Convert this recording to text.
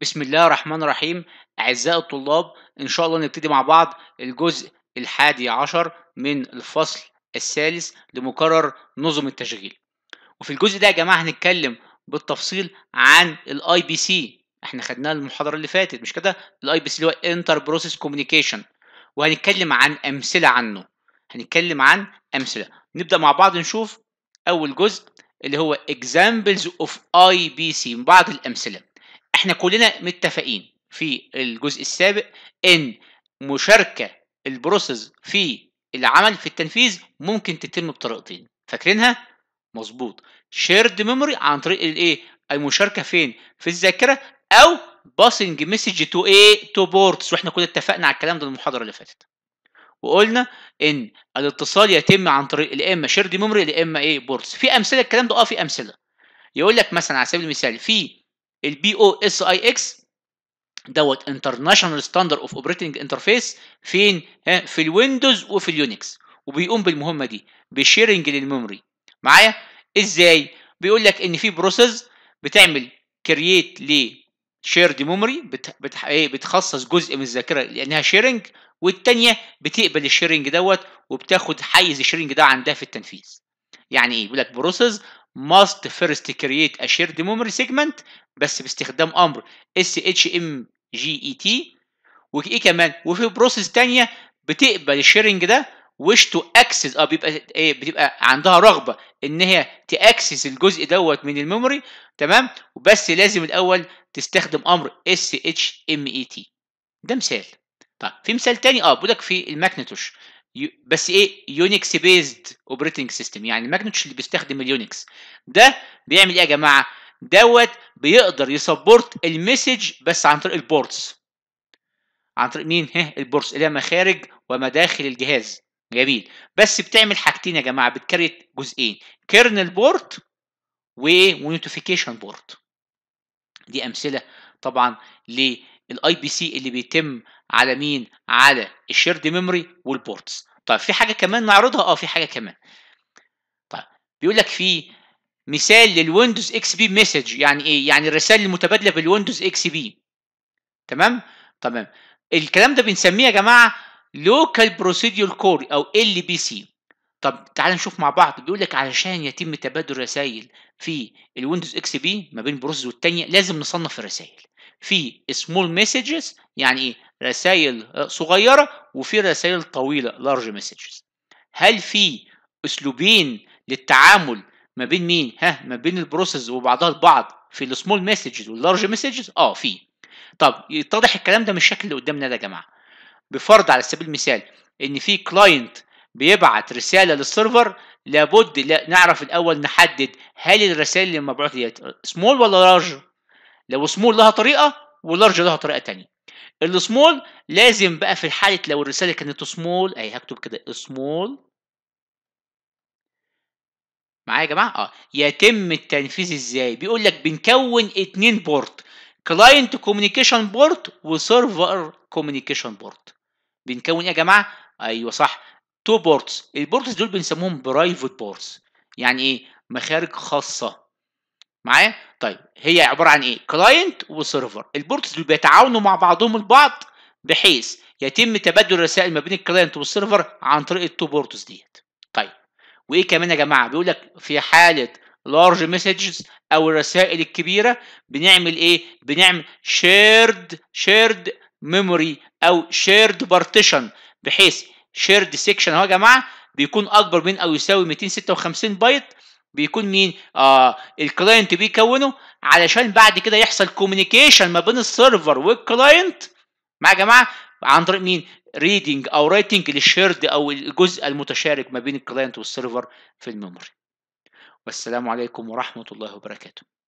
بسم الله الرحمن الرحيم أعزائي الطلاب إن شاء الله نبتدي مع بعض الجزء الحادي عشر من الفصل الثالث لمقرر نظم التشغيل وفي الجزء ده يا جماعة هنتكلم بالتفصيل عن الاي بي سي احنا خدناه المحاضرة اللي فاتت مش كده الاي بي سي اللي هو انتر بروسيس كوميونيكيشن وهنتكلم عن أمثلة عنه هنتكلم عن أمثلة نبدأ مع بعض نشوف أول جزء اللي هو examples of من بعض الأمثلة احنا كلنا متفقين في الجزء السابق ان مشاركه البروسيس في العمل في التنفيذ ممكن تتم بطريقتين فاكرينها مظبوط شيرد ميموري عن طريق الايه المشاركه فين في الذاكره او باسنج مسج تو ايه تو بورتس واحنا كنا اتفقنا على الكلام ده المحاضره اللي فاتت وقلنا ان الاتصال يتم عن طريق يا اما شيرد ميموري يا اما ايه بورتس في امثله الكلام ده اه في امثله يقول لك مثلا على سبيل المثال في البي او اس اي اكس دوت انترناشونال ستاندرد اوف اوبريتنج انترفيس فين ها في الويندوز وفي اليونكس وبيقوم بالمهمه دي بشيرنج للميموري معايا ازاي بيقول لك ان في بروسيس بتعمل كرييت ل شيرد ميموري بت... إيه، بتخصص جزء من الذاكره لانها شيرنج والثانيه بتقبل الشيرنج دوت وبتاخد حيز الشيرنج ده عندها في التنفيذ يعني ايه بيقول لك بروسيس must first create a shared memory segment بس باستخدام امر SHMGET وايه كمان وفي بروسيس ثانيه بتقبل الشيرنج ده وش تو اكسس اه بيبقى ايه بتبقى عندها رغبه ان هي تاكسس الجزء دوت من الميموري تمام وبس لازم الاول تستخدم امر SHMET ده مثال طيب في مثال تاني اه بيقول لك في الماكنتوش بس ايه يونكس بيزد اوبريتنج سيستم يعني ماجنتش اللي بيستخدم اليونكس ده بيعمل ايه يا جماعه دوت بيقدر يسبورت المسج بس عن طريق البورتس عن طريق مين ها البورتس اللي هي مخارج ومداخل الجهاز جميل بس بتعمل حاجتين يا جماعه بتكريت جزئين كيرنل بورت ونوتيفيكيشن بورت دي امثله طبعا ليه الاي بي سي اللي بيتم على مين على الشيرد ميموري والبورتس طيب في حاجه كمان نعرضها اه في حاجه كمان طيب بيقول لك في مثال للويندوز اكس بي مسج يعني ايه يعني الرسائل المتبادله بالويندوز اكس بي تمام تمام الكلام ده بنسميه يا جماعه لوكال بروسيدور كور او ال بي سي طب تعال نشوف مع بعض بيقول لك علشان يتم تبادل الرسائل في الويندوز اكس بي ما بين بروسيس والتانية لازم نصنف الرسائل في سمول مسجز يعني ايه رسائل صغيره وفي رسائل طويله لارج مسجز هل في اسلوبين للتعامل ما بين مين ها ما بين البروسيس وبعضها البعض في السمول مسجز واللارج مسجز اه في طب يتضح الكلام ده من الشكل اللي قدامنا ده يا جماعه بفرض على سبيل المثال ان في كلاينت بيبعت رساله للسيرفر لابد نعرف الاول نحدد هل الرسائل اللي مبعوثه ديت سمول ولا لارج لو سمول لها طريقه ولارج لها طريقه ثانيه السمول لازم بقى في حاله لو الرساله كانت سمول اهي هكتب كده سمول معايا يا جماعه اه يتم التنفيذ ازاي بيقول لك بنكون اتنين بورت كلاينت كوميونيكيشن بورت وسيرفر كوميونيكيشن بورت بنكون ايه يا جماعه ايوه صح تو بورتس البورتس دول بنسموهم برايفت بورتس يعني ايه مخارج خاصه معايا طيب هي عباره عن ايه كلاينت وسيرفر البورتس اللي بيتعاونوا مع بعضهم البعض بحيث يتم تبادل الرسائل ما بين الكلاينت والسيرفر عن طريق التو بورتس ديت طيب وايه كمان يا جماعه بيقول لك في حاله لارج مسجز او الرسائل الكبيره بنعمل ايه بنعمل شيرد شيرد ميموري او شيرد بارتيشن بحيث شيرد سيكشن اهو يا جماعه بيكون اكبر من او يساوي 256 بايت بيكون مين آه الكلاينت بيكونه علشان بعد كده يحصل كوميونيكيشن ما بين السيرفر والكلاينت مع يا جماعه عن طريق مين ريدنج او رايتنج للشيرد او الجزء المتشارك ما بين الكلاينت والسيرفر في الميموري والسلام عليكم ورحمه الله وبركاته